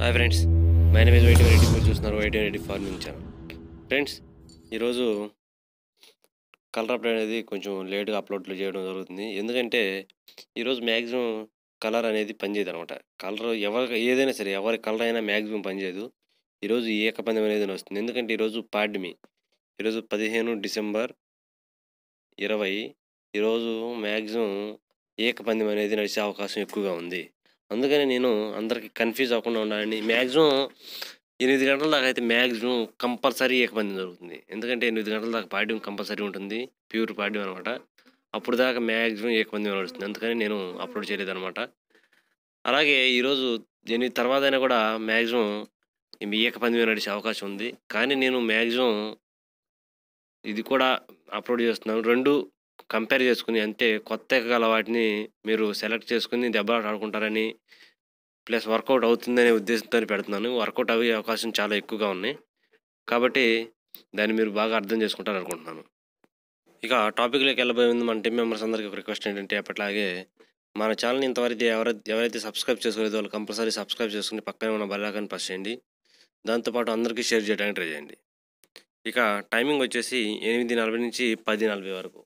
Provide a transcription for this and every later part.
Hi friends my name is YTM Reddy మీరు చూస్తున్నారు white Reddy farming channel friends ఈరోజు colour update అనేది కొంచెం లేట్గా అప్లోడ్ చేయడం జరుగుతుంది ఎందుకంటే ఈరోజు మ్యాక్సిమం కలర్ అనేది పనిచేయదు అనమాట కలర్ ఎవరి ఏదైనా సరే ఎవరి కలర్ అయినా మ్యాక్సిమం పనిచేయదు ఈరోజు ఏకపందం అనేది వస్తుంది ఎందుకంటే ఈరోజు పాడ్మి ఈరోజు పదిహేను డిసెంబర్ ఇరవై ఈరోజు మ్యాక్సిమం పందెం అనేది నడిచే అవకాశం ఎక్కువగా ఉంది అందుకని నేను అందరికీ కన్ఫ్యూజ్ అవ్వకుండా ఉండాలని మ్యాక్సిమం ఎనిమిది గంటల దాకా అయితే మ్యాక్సిమం కంపల్సరీ ఏకబంధం జరుగుతుంది ఎందుకంటే ఎనిమిది గంటల దాకా పాడ్యం కంపల్సరీ ఉంటుంది ప్యూర్ పాడ్యం అనమాట అప్పుడు దాకా మ్యాక్సిమం ఏకబంధం నడుస్తుంది అందుకని నేను అప్లోడ్ చేయలేదు అనమాట అలాగే ఈరోజు ఎనిమిది తర్వాత అయినా కూడా మ్యాక్సిమం ఏకపందమే నడిచే అవకాశం ఉంది కానీ నేను మ్యాక్సిమం ఇది కూడా అప్లోడ్ చేస్తున్నాను రెండు కంపేర్ చేసుకుని అంటే కొత్త గల వాటిని మీరు సెలెక్ట్ చేసుకుని దెబ్బలాట ఆడుకుంటారని ప్లస్ వర్కౌట్ అవుతుందనే ఉద్దేశంతో పెడుతున్నాను వర్కౌట్ అయ్యే అవకాశం చాలా ఎక్కువగా ఉన్నాయి కాబట్టి దాన్ని మీరు బాగా అర్థం చేసుకుంటారు అనుకుంటున్నాను ఇక టాపిక్లోకి వెళ్ళబోయే ముందు మన టీం మెంబర్స్ అందరికీ ఒక రిక్వెస్ట్ ఏంటంటే అప్పట్లాగే మన ఛానల్ని ఇంతవరకు ఎవరైతే ఎవరైతే సబ్స్క్రైబ్ చేసుకోలేదో వాళ్ళు కంపల్సరీ సబ్స్క్రైబ్ చేసుకుని పక్కనే ఉన్న బెల్లాకాన్ని ప్రెస్ చేయండి దాంతోపాటు అందరికీ షేర్ చేయడానికి ట్రై చేయండి ఇక టైమింగ్ వచ్చేసి ఎనిమిది నలభై నుంచి పది నలభై వరకు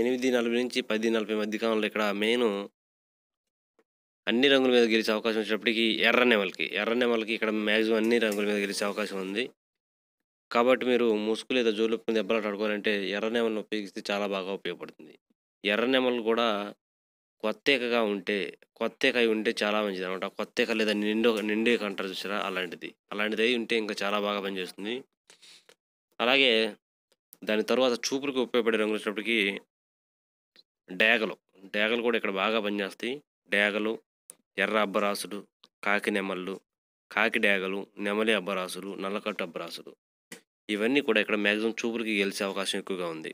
ఎనిమిది నలభై నుంచి పది నలభై మధ్య కాలంలో ఇక్కడ మెయిన్ అన్ని రంగుల మీద గెలిచే అవకాశం వచ్చినప్పటికీ ఎర్ర నెమలకి ఎర్ర నెమలకి ఇక్కడ మ్యాక్సిమం అన్ని రంగుల మీద గెలిచే అవకాశం ఉంది కాబట్టి మీరు ముసుగు లేదా జోలుపుకుని దెబ్బలు ఆడుకోవాలంటే ఎర్ర నెమలను ఉపయోగిస్తే చాలా బాగా ఉపయోగపడుతుంది ఎర్ర నెమలు కూడా కొత్తగా ఉంటే కొత్తగా ఉంటే చాలా మంచిది అనమాట కొత్తగా లేదా నిండు నిండే కంటారు చూసారా అలాంటిది అలాంటిది అయి ఉంటే ఇంకా చాలా బాగా పనిచేస్తుంది అలాగే దాని తర్వాత చూపులకు ఉపయోగపడే రంగులు వచ్చినప్పటికీ డేగలు డేగలు కూడా ఇక్కడ బాగా పనిచేస్తాయి డేగలు ఎర్ర అబ్బరాసుడు కాకి నెమళ్ళు కాకి డేగలు నెమలి అబ్బరాసులు నల్లకట్టు అబ్బరాసులు ఇవన్నీ కూడా ఇక్కడ మ్యాక్సిమం చూపులకి గెలిచే అవకాశం ఎక్కువగా ఉంది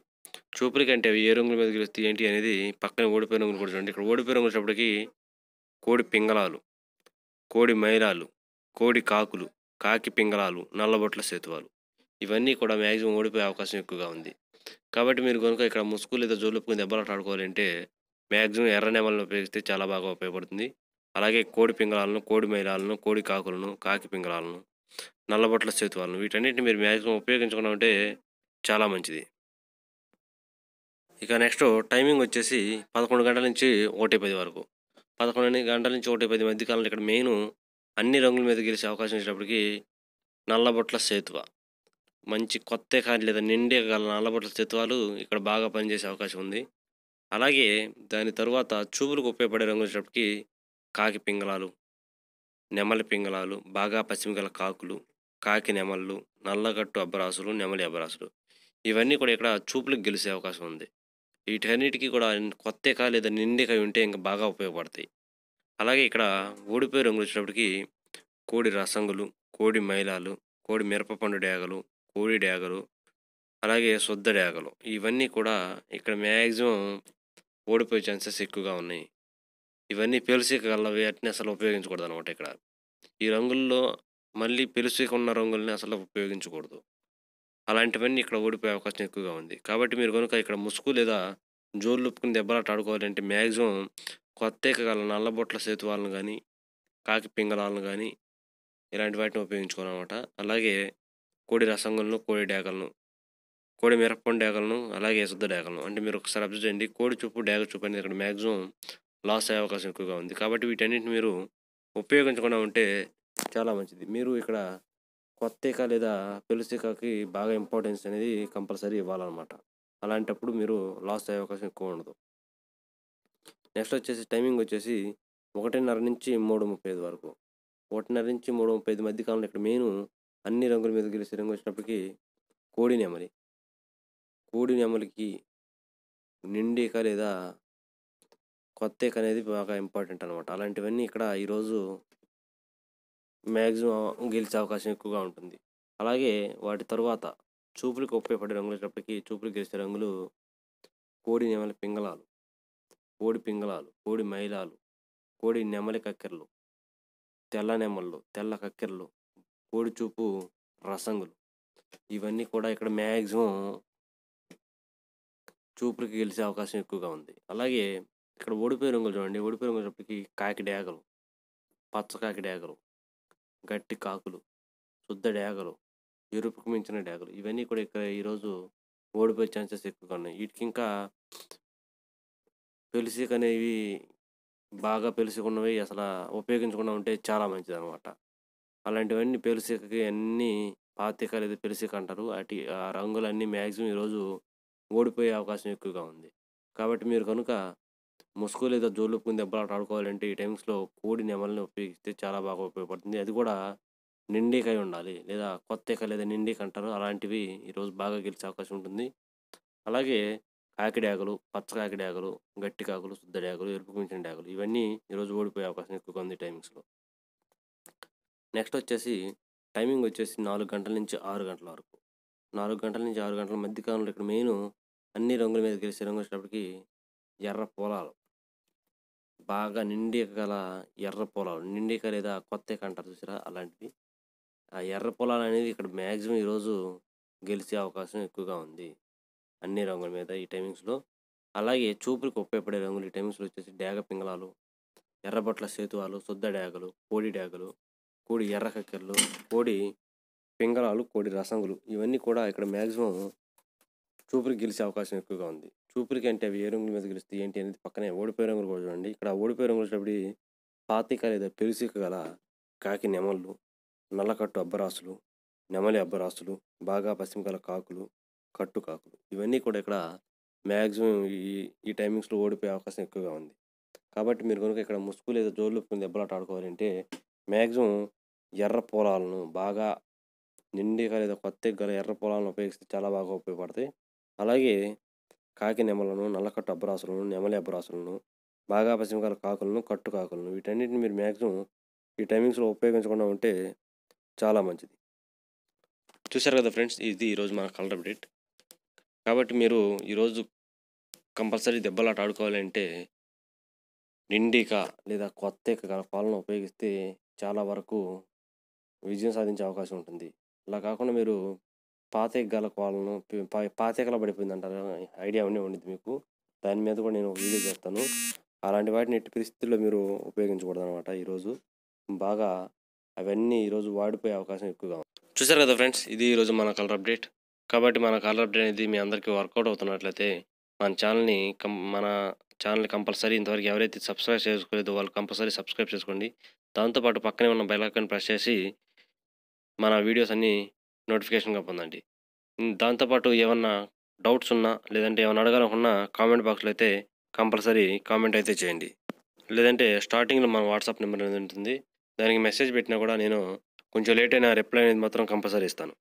చూపులకి అంటే ఏ రంగుల మీద గెలుస్తాయి ఏంటి అనేది పక్కన ఓడిపోయిన రంగులు కూడా చూడండి ఇక్కడ ఓడిపోయిన రంగులు వచ్చేప్పటికి కోడి పింగళాలు కోడి మైలాలు కోడి కాకులు కాకి పింగళాలు నల్లబొట్ల సేతువాలు ఇవన్నీ కూడా మ్యాక్సిమం ఓడిపోయే అవకాశం ఎక్కువగా ఉంది కాబట్టి మీరు గనుక ఇక్కడ ముసుగు లేదా జోలుపుకుని దెబ్బలాట ఆడుకోవాలంటే మ్యాక్సిమం ఎర్ర నెమలను ఉపయోగిస్తే చాలా బాగా ఉపయోగపడుతుంది అలాగే కోడి పింగళాలను కోడి మైలాలను కోడి కాకులను కాకి పింగళాలను నల్లబొట్ల సేతువాలను వీటన్నిటిని మీరు మ్యాక్సిమం ఉపయోగించుకున్నా ఉంటే చాలా మంచిది ఇక నెక్స్ట్ టైమింగ్ వచ్చేసి పదకొండు గంటల నుంచి ఒకటి పది వరకు పదకొండు గంటల నుంచి ఒకటి పది మధ్య కాలంలో ఇక్కడ మెయిన్ అన్ని రంగుల మీద గెలిచే అవకాశం వచ్చేటప్పటికి నల్లబొట్ల సేతువ మంచి కొత్త కానీ లేదా నిండే గల నల్లబట్టల తత్వాలు ఇక్కడ బాగా పనిచేసే అవకాశం ఉంది అలాగే దాని తరువాత చూపులకు ఉపయోగపడే రంగు వచ్చేటప్పటికి కాకి పింగళాలు నెమలి పింగళాలు బాగా పశ్చిమ గల కాకులు కాకి నెమళ్ళు నల్లగట్టు అబ్బరాసులు నెమలి అబ్బరాసులు ఇవన్నీ కూడా ఇక్కడ చూపులకు గెలిచే అవకాశం ఉంది వీటన్నిటికీ కూడా కొత్త కా లేదా నిండిగా ఉంటే ఇంకా బాగా ఉపయోగపడతాయి అలాగే ఇక్కడ ఓడిపోయే రంగులు వచ్చేటప్పటికి కోడి రసంగులు కోడి మైలాలు కోడి మిరపపండు డేగలు కోడి డ్యాగలు అలాగే శుద్ధ డ్యాగలు ఇవన్నీ కూడా ఇక్కడ మ్యాక్సిమం ఓడిపోయే ఛాన్సెస్ ఎక్కువగా ఉన్నాయి ఇవన్నీ పెలుసికగల వాటిని అసలు ఉపయోగించకూడదు అనమాట ఇక్కడ ఈ రంగుల్లో మళ్ళీ పెలుసుకు ఉన్న రంగుల్ని అసలు ఉపయోగించకూడదు అలాంటివన్నీ ఇక్కడ ఓడిపోయే అవకాశం ఎక్కువగా ఉంది కాబట్టి మీరు కనుక ఇక్కడ ముసుగు లేదా జోలు లుప్పుకుని దెబ్బలాట ఆడుకోవాలంటే మ్యాక్సిమం కొత్త గల నల్లబొట్ల సేతువాలను కానీ కాకి పింగళాలను కానీ ఇలాంటి వాటిని ఉపయోగించుకోవాలన్నమాట అలాగే కోడి రసంగులను కోడి డేగలను కోడి మిరపం డేగలను అలాగే ఇసుద్ద డేగలను అంటే మీరు ఒకసారి అబ్జర్వ్ చేయండి కోడి చూపు డేగ చూపు అనేది ఇక్కడ మ్యాక్సిమం లాస్ అయ్యే అవకాశం ఎక్కువగా ఉంది కాబట్టి వీటన్నిటిని మీరు ఉపయోగించకుండా ఉంటే చాలా మంచిది మీరు ఇక్కడ ఇక లేదా పెలుసికకి బాగా ఇంపార్టెన్స్ అనేది కంపల్సరీ ఇవ్వాలన్నమాట అలాంటప్పుడు మీరు లాస్ అయ్యే అవకాశం ఎక్కువ ఉండదు నెక్స్ట్ వచ్చేసి టైమింగ్ వచ్చేసి ఒకటిన్నర నుంచి మూడు ముప్పై ఐదు వరకు ఒకటిన్నర నుంచి మూడు ముప్పై ఐదు మధ్యకాలంలో ఇక్కడ మెయిన్ అన్ని రంగుల మీద వెళ్ళి రంగు వచ్చినప్పటికీ కోడి నెమలి కోడి నెమలికి నిండిక లేదా కొత్తక అనేది బాగా ఇంపార్టెంట్ అనమాట అలాంటివన్నీ ఇక్కడ ఈరోజు మ్యాక్సిమం గెలిచే అవకాశం ఎక్కువగా ఉంటుంది అలాగే వాటి తర్వాత చూపులకు ఉపయోగపడే రంగులు వచ్చినప్పటికీ చూపులు గెలిచే రంగులు కోడి నెమలి పింగళాలు కోడి పింగళాలు కోడి మైలాలు కోడి నెమలి కక్కెరలు తెల్ల నెమళ్ళు తెల్ల కక్కెరలు కోడిచూపు రసంగులు ఇవన్నీ కూడా ఇక్కడ మ్యాక్సిమం చూపులకి గెలిచే అవకాశం ఎక్కువగా ఉంది అలాగే ఇక్కడ ఓడిపోయి రంగులు చూడండి ఓడిపోయి రంగులు చెప్పటికి కాకి డేగలు పచ్చ కాకి డేగలు గట్టి కాకులు శుద్ధ డేగలు ఎరుపుకు మించిన డేగలు ఇవన్నీ కూడా ఇక్కడ ఈరోజు ఓడిపోయే ఛాన్సెస్ ఎక్కువగా ఉన్నాయి వీటికి ఇంకా పెలుసుకు అనేవి బాగా ఉన్నవి అసలు ఉపయోగించకుండా ఉంటే చాలా మంచిది అనమాట అలాంటివన్నీ పెరుసికకి అన్నీ పాతిక లేదా పెరుసిక అంటారు. అటి ఆ రంగులన్నీ మ్యాక్సిమం ఈరోజు ఓడిపోయే అవకాశం ఎక్కువగా ఉంది. కాబట్టి మీరు కనుక ముసుగు లేదా జోలుపుకుని ఆట ఆడుకోవాలంటే ఈ టైమ్స్‌లో కోడి నెమల్ని ఉపయోగిస్తే చాలా బాగా ఉపయోగపడుతుంది. అది కూడా నిండికాయ ఉండాలి లేదా కొత్తీక లేదా నిండీక అంటారు. అలాంటివి ఈరోజు బాగా గెలిచే అవకాశం ఉంటుంది. అలాగే కాకిడాకులు పచ్చ కాకిడాకులు గట్టి కాకులు, శుద్ధ ఆకులు, ఎరుపు కుంచెండాకులు ఇవన్నీ ఈరోజు ఓడిపోయే అవకాశం ఎక్కువగా ఉంది టైమింగ్స్‌లో. నెక్స్ట్ వచ్చేసి టైమింగ్ వచ్చేసి నాలుగు గంటల నుంచి ఆరు గంటల వరకు నాలుగు గంటల నుంచి ఆరు గంటల మధ్య కాలంలో ఇక్కడ మెయిన్ అన్ని రంగుల మీద గెలిచే రంగు వచ్చేటప్పటికి ఎర్ర పొలాలు బాగా నిండి గల ఎర్ర పొలాలు నిండిక లేదా కొత్త అంటారు చూసారా అలాంటివి ఆ ఎర్ర పొలాలు అనేది ఇక్కడ మ్యాక్సిమం ఈరోజు గెలిచే అవకాశం ఎక్కువగా ఉంది అన్ని రంగుల మీద ఈ టైమింగ్స్లో అలాగే చూపులకు ఉపయోగపడే రంగులు ఈ టైమింగ్స్లో వచ్చేసి డేగ పింగళాలు ఎర్రబొట్ల సేతువాలు శుద్ధ డేగలు కోడి డేగలు కోడి ఎర్రకక్కెరలు కోడి పింగళాలు కోడి రసంగులు ఇవన్నీ కూడా ఇక్కడ మ్యాక్సిమం చూపురికి గెలిచే అవకాశం ఎక్కువగా ఉంది చూపురికి అంటే అవి ఏ రంగుల మీద గెలిస్తే ఏంటి అనేది పక్కనే ఓడిపోయే రంగులు కూడా చూడండి ఇక్కడ ఓడిపోయే రంగులు చెప్పి పాతిక లేదా పెరుసిక గల కాకి నెమళ్ళు నల్లకట్టు అబ్బరాసులు నెమలి అబ్బరాసులు బాగా గల కాకులు కట్టు కాకులు ఇవన్నీ కూడా ఇక్కడ మ్యాక్సిమం ఈ ఈ టైమింగ్స్లో ఓడిపోయే అవకాశం ఎక్కువగా ఉంది కాబట్టి మీరు కనుక ఇక్కడ ముసుగు లేదా జోర్లు పెట్టుకుని దెబ్బలాట ఆడుకోవాలంటే మ్యాక్సిమం ఎర్ర పొలాలను బాగా నిండిగా లేదా కొత్తగా గల ఎర్ర పొలాలను ఉపయోగిస్తే చాలా బాగా ఉపయోగపడతాయి అలాగే కాకి నెమలను నల్లకట్టు అబ్బరాసులను నెమలి అబ్బరాసులను బాగా పశ్చిమకాల కాకులను కట్టు కాకులను వీటన్నిటిని మీరు మ్యాక్సిమం ఈ టైమింగ్స్లో ఉపయోగించకుండా ఉంటే చాలా మంచిది చూశారు కదా ఫ్రెండ్స్ ఇది ఈరోజు మన కలర్ అప్డేట్ కాబట్టి మీరు ఈరోజు కంపల్సరీ దెబ్బలాట ఆడుకోవాలంటే నిండిక లేదా కొత్త పాలను ఉపయోగిస్తే చాలా వరకు విజయం సాధించే అవకాశం ఉంటుంది అలా కాకుండా మీరు పాతే గల కోళ్ళను పాతేకల పడిపోయింది అంటారు ఐడియా అన్నీ ఉండేది మీకు దాని మీద కూడా నేను ఒక వీడియో చేస్తాను అలాంటి వాటిని ఎట్టి పరిస్థితుల్లో మీరు ఉపయోగించకూడదు అనమాట ఈరోజు బాగా అవన్నీ ఈరోజు వాడిపోయే అవకాశం ఎక్కువగా ఉంది చూసారు కదా ఫ్రెండ్స్ ఇది ఈరోజు మన కలర్ అప్డేట్ కాబట్టి మన కలర్ అప్డేట్ అనేది మీ అందరికీ వర్కౌట్ అవుతున్నట్లయితే మన ఛానల్ని కం మన ఛానల్ కంపల్సరీ ఇంతవరకు ఎవరైతే సబ్స్క్రైబ్ చేసుకోలేదో వాళ్ళు కంపల్సరీ సబ్స్క్రైబ్ చేసుకోండి దాంతోపాటు పక్కనే ఉన్న బెల్ ఐకాన్ ప్రెస్ చేసి మన వీడియోస్ అన్నీ నోటిఫికేషన్గా పొందండి దాంతోపాటు ఏమన్నా డౌట్స్ ఉన్నా లేదంటే ఏమైనా అడగాలనుకున్నా కామెంట్ బాక్స్లో అయితే కంపల్సరీ కామెంట్ అయితే చేయండి లేదంటే స్టార్టింగ్లో మన వాట్సాప్ నెంబర్ అనేది ఉంటుంది దానికి మెసేజ్ పెట్టినా కూడా నేను కొంచెం లేట్ అయినా రిప్లై అనేది మాత్రం కంపల్సరీ ఇస్తాను